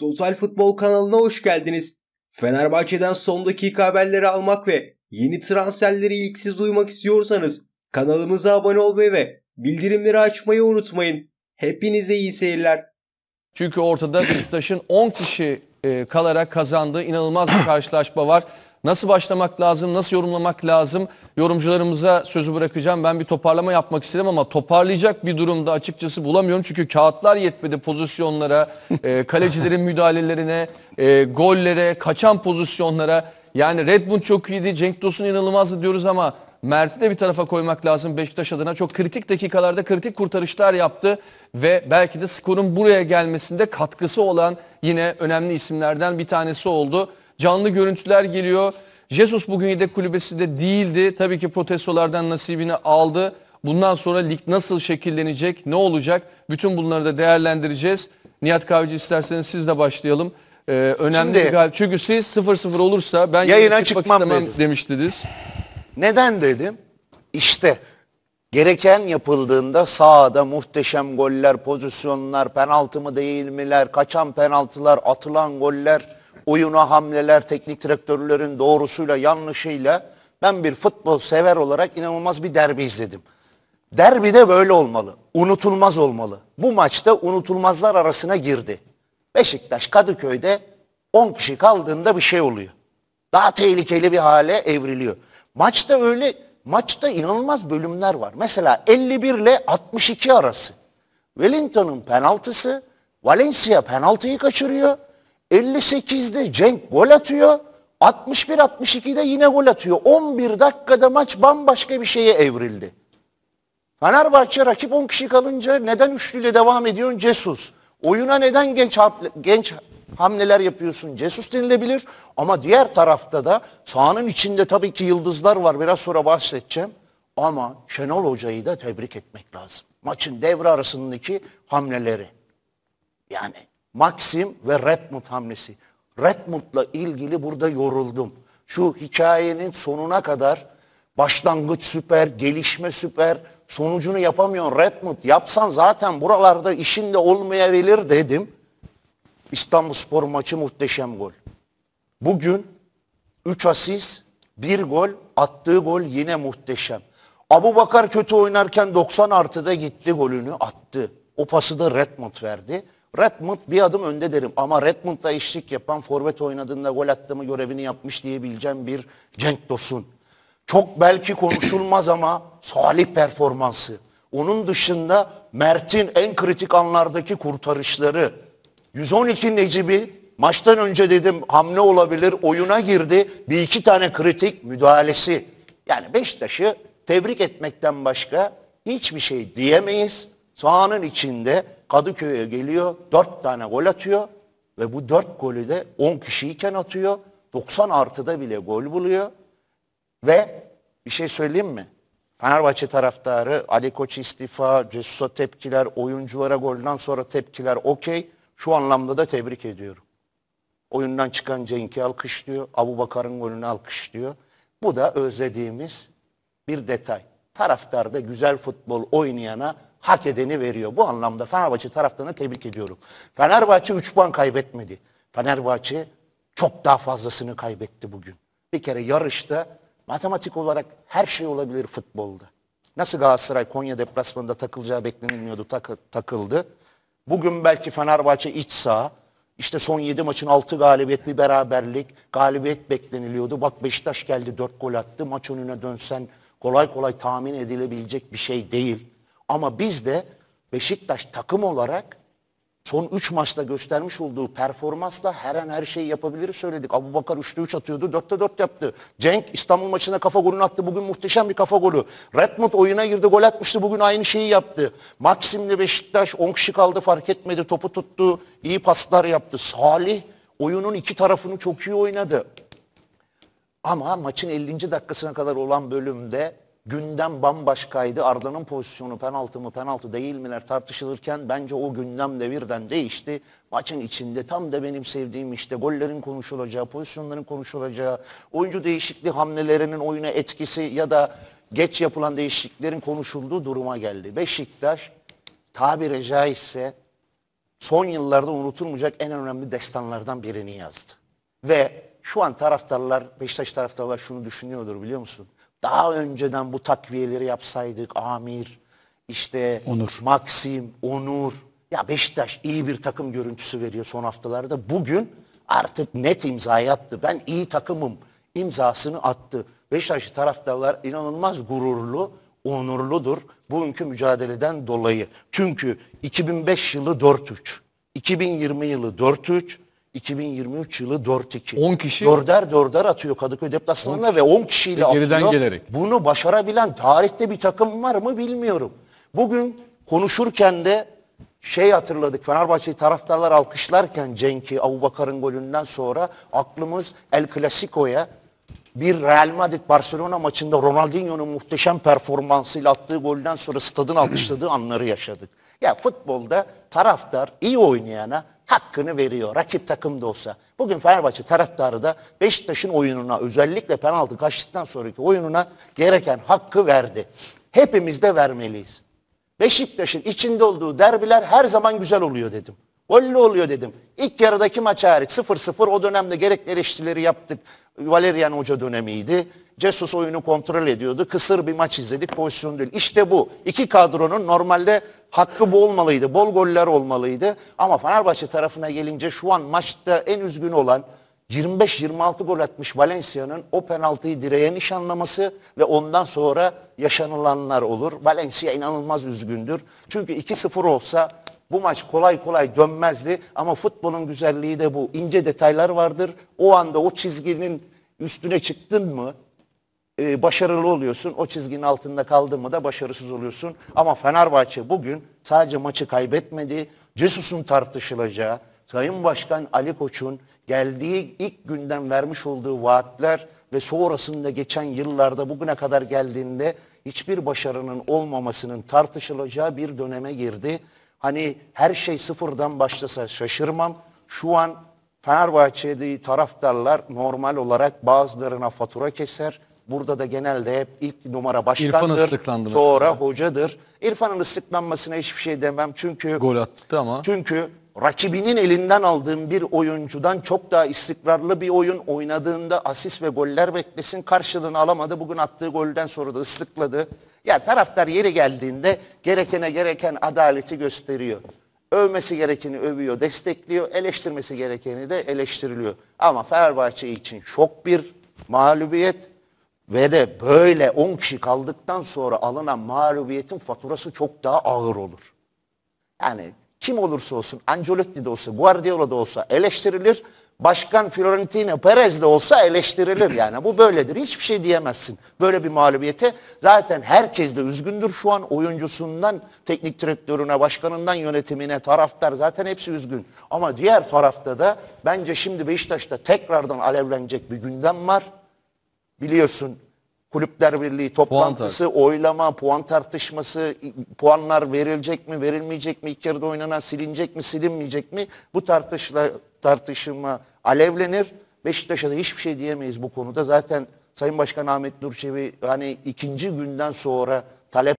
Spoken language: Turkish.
Total Futbol kanalına hoş geldiniz. Fenerbahçe'den son dakika haberleri almak ve yeni transferleri ilk siz duymak istiyorsanız kanalımıza abone olmayı ve bildirimleri açmayı unutmayın. Hepinize iyi seyirler. Çünkü ortada Beşiktaş'ın 10 kişi e, kalarak kazandığı inanılmaz bir karşılaşma var. Nasıl başlamak lazım, nasıl yorumlamak lazım? Yorumcularımıza sözü bırakacağım. Ben bir toparlama yapmak istedim ama toparlayacak bir durumda açıkçası bulamıyorum. Çünkü kağıtlar yetmedi pozisyonlara, e, kalecilerin müdahalelerine, e, gollere, kaçan pozisyonlara. Yani Redmond çok iyiydi, Cenk Tosun inanılmazdı diyoruz ama Mert'i de bir tarafa koymak lazım Beşiktaş adına. Çok kritik dakikalarda kritik kurtarışlar yaptı ve belki de skorun buraya gelmesinde katkısı olan yine önemli isimlerden bir tanesi oldu. Canlı görüntüler geliyor. Jesus bugün yedek de değildi. Tabii ki protestolardan nasibini aldı. Bundan sonra lig nasıl şekillenecek, ne olacak? Bütün bunları da değerlendireceğiz. Nihat kavcı isterseniz siz de başlayalım. Ee, önemli Şimdi, bir Çünkü siz 0-0 olursa ben yayına çıkmam dedim. demiştiniz. Neden dedim? İşte gereken yapıldığında sahada muhteşem goller, pozisyonlar, penaltı mı değil miler, kaçan penaltılar, atılan goller oyuna hamleler, teknik direktörlerin doğrusuyla yanlışıyla ben bir futbol sever olarak inanılmaz bir derbi izledim. Derbi de böyle olmalı. Unutulmaz olmalı. Bu maçta unutulmazlar arasına girdi. Beşiktaş Kadıköy'de 10 kişi kaldığında bir şey oluyor. Daha tehlikeli bir hale evriliyor. Maçta öyle maçta inanılmaz bölümler var. Mesela 51 ile 62 arası. Wellington'ın penaltısı, Valencia penaltıyı kaçırıyor. 58'de Cenk gol atıyor. 61-62'de yine gol atıyor. 11 dakikada maç bambaşka bir şeye evrildi. Fenerbahçe rakip 10 kişi kalınca neden üçlüyle devam ediyorsun Cesus? Oyuna neden genç genç hamleler yapıyorsun Cesus denilebilir. Ama diğer tarafta da sahanın içinde tabii ki yıldızlar var biraz sonra bahsedeceğim. Ama Şenol Hoca'yı da tebrik etmek lazım. Maçın devre arasındaki hamleleri. Yani Maxim ve Redmond hamlesi. Redmond'la ilgili burada yoruldum. Şu hikayenin sonuna kadar başlangıç süper, gelişme süper, sonucunu yapamıyorsun Redmond. Yapsan zaten buralarda işin de olmayabilir dedim. İstanbul Spor maçı muhteşem gol. Bugün 3 asist, 1 gol, attığı gol yine muhteşem. Abu Bakar kötü oynarken 90 artıda gitti golünü attı. O pası da Redmond verdi. Redmond bir adım önde derim ama Redmond'da eşlik yapan forvet oynadığında gol attı mı görevini yapmış diyebileceğim bir Cenk Tosun. Çok belki konuşulmaz ama Salih performansı. Onun dışında Mert'in en kritik anlardaki kurtarışları. 112 Necibi maçtan önce dedim hamle olabilir oyuna girdi. Bir iki tane kritik müdahalesi. Yani Beşiktaş'ı tebrik etmekten başka hiçbir şey diyemeyiz. Sahanın içinde Kadıköy'e geliyor, dört tane gol atıyor ve bu dört golü de 10 kişiyken atıyor. 90 artıda bile gol buluyor ve bir şey söyleyeyim mi? Fenerbahçe taraftarı Ali Koç istifa, Cesus'a tepkiler, oyunculara golden sonra tepkiler okey. Şu anlamda da tebrik ediyorum. Oyundan çıkan Cenk'i alkışlıyor, Abu Bakar'ın golünü alkışlıyor. Bu da özlediğimiz bir detay. Taraftarda güzel futbol oynayana hak edeni veriyor. Bu anlamda Fenerbahçe taraftarını tebrik ediyorum. Fenerbahçe 3 puan kaybetmedi. Fenerbahçe çok daha fazlasını kaybetti bugün. Bir kere yarışta matematik olarak her şey olabilir futbolda. Nasıl Galatasaray Konya deplasmanında takılacağı beklenilmiyordu tak takıldı. Bugün belki Fenerbahçe iç saha işte son 7 maçın 6 galibiyet bir beraberlik galibiyet bekleniliyordu. Bak Beşiktaş geldi 4 gol attı maç önüne dönsen kolay kolay tahmin edilebilecek bir şey değil. Ama biz de Beşiktaş takım olarak son 3 maçta göstermiş olduğu performansla her an her şeyi yapabilir söyledik. Abu Bakar 3'te 3 atıyordu 4'te 4 yaptı. Cenk İstanbul maçına kafa golünü attı bugün muhteşem bir kafa golü. Redmond oyuna girdi gol atmıştı bugün aynı şeyi yaptı. Maxim'le Beşiktaş 10 kişi kaldı fark etmedi topu tuttu iyi paslar yaptı. Salih oyunun iki tarafını çok iyi oynadı. Ama maçın 50. dakikasına kadar olan bölümde gündem bambaşkaydı. Arda'nın pozisyonu penaltı mı penaltı değil miler tartışılırken bence o gündem de birden değişti. Maçın içinde tam da benim sevdiğim işte gollerin konuşulacağı, pozisyonların konuşulacağı, oyuncu değişikliği hamlelerinin oyuna etkisi ya da geç yapılan değişikliklerin konuşulduğu duruma geldi. Beşiktaş tabiri caizse son yıllarda unutulmayacak en önemli destanlardan birini yazdı. Ve şu an taraftarlar, Beşiktaş taraftarlar şunu düşünüyordur biliyor musun? daha önceden bu takviyeleri yapsaydık Amir, işte Onur. Maxim, Onur. Ya Beşiktaş iyi bir takım görüntüsü veriyor son haftalarda. Bugün artık net imzayı attı. Ben iyi takımım imzasını attı. Beşiktaşlı taraftarlar inanılmaz gururlu, onurludur bugünkü mücadeleden dolayı. Çünkü 2005 yılı 4-3, 2020 yılı 4-3, 2023 yılı 4-2. 10 kişi. Dörder dörder atıyor Kadıköy deplasmanına ve 10 kişiyle Ve geriden atıyor. gelerek. Bunu başarabilen tarihte bir takım var mı bilmiyorum. Bugün konuşurken de şey hatırladık. Fenerbahçe taraftarlar alkışlarken Cenk'i Abubakar'ın golünden sonra aklımız El Clasico'ya bir Real Madrid Barcelona maçında Ronaldinho'nun muhteşem performansıyla attığı golden sonra stadın alkışladığı anları yaşadık. Ya futbolda taraftar iyi oynayana hakkını veriyor. Rakip takım da olsa. Bugün Fenerbahçe taraftarı da Beşiktaş'ın oyununa özellikle penaltı kaçtıktan sonraki oyununa gereken hakkı verdi. Hepimiz de vermeliyiz. Beşiktaş'ın içinde olduğu derbiler her zaman güzel oluyor dedim. Gollü oluyor dedim. İlk yarıdaki maç hariç 0-0 o dönemde gerekli eleştirileri yaptık. Valerian Hoca dönemiydi. Cesus oyunu kontrol ediyordu. Kısır bir maç izledik pozisyon değil. İşte bu. İki kadronun normalde hakkı bu olmalıydı. Bol goller olmalıydı. Ama Fenerbahçe tarafına gelince şu an maçta en üzgün olan 25-26 gol atmış Valencia'nın o penaltıyı direğe nişanlaması ve ondan sonra yaşanılanlar olur. Valencia inanılmaz üzgündür. Çünkü 2-0 olsa bu maç kolay kolay dönmezdi ama futbolun güzelliği de bu. İnce detaylar vardır. O anda o çizginin üstüne çıktın mı e, başarılı oluyorsun. O çizginin altında kaldın mı da başarısız oluyorsun. Ama Fenerbahçe bugün sadece maçı kaybetmedi. Cesus'un tartışılacağı, Sayın Başkan Ali Koç'un geldiği ilk günden vermiş olduğu vaatler ve sonrasında geçen yıllarda bugüne kadar geldiğinde hiçbir başarının olmamasının tartışılacağı bir döneme girdi. Hani her şey sıfırdan başlasa şaşırmam. Şu an Fenerbahçe'de taraftarlar normal olarak bazılarına fatura keser. Burada da genelde hep ilk numara başkandır. İrfan Sonra hocadır. İrfan'ın ıslıklanmasına hiçbir şey demem. Çünkü gol attı ama. Çünkü rakibinin elinden aldığın bir oyuncudan çok daha istikrarlı bir oyun oynadığında asist ve goller beklesin karşılığını alamadı. Bugün attığı golden sonra da ıslıkladı. Ya taraftar yeri geldiğinde gerekene gereken adaleti gösteriyor. Övmesi gerekeni övüyor, destekliyor, eleştirmesi gerekeni de eleştiriliyor. Ama Fenerbahçe için çok bir mağlubiyet ve de böyle 10 kişi kaldıktan sonra alınan mağlubiyetin faturası çok daha ağır olur. Yani kim olursa olsun, Ancelotti de olsa, Guardiola da olsa eleştirilir. Başkan Florentino Perez de olsa eleştirilir yani. Bu böyledir. Hiçbir şey diyemezsin. Böyle bir mağlubiyete zaten herkes de üzgündür şu an. Oyuncusundan, teknik direktörüne, başkanından yönetimine, taraftar zaten hepsi üzgün. Ama diğer tarafta da bence şimdi Beşiktaş'ta tekrardan alevlenecek bir gündem var. Biliyorsun Kulüpler Birliği toplantısı, puan oylama, puan tartışması, puanlar verilecek mi, verilmeyecek mi, ilk yarıda oynanan silinecek mi, silinmeyecek mi? Bu tartışla, tartışma alevlenir. Beşiktaş'a da hiçbir şey diyemeyiz bu konuda. Zaten Sayın Başkan Ahmet Nurçevi hani ikinci günden sonra talep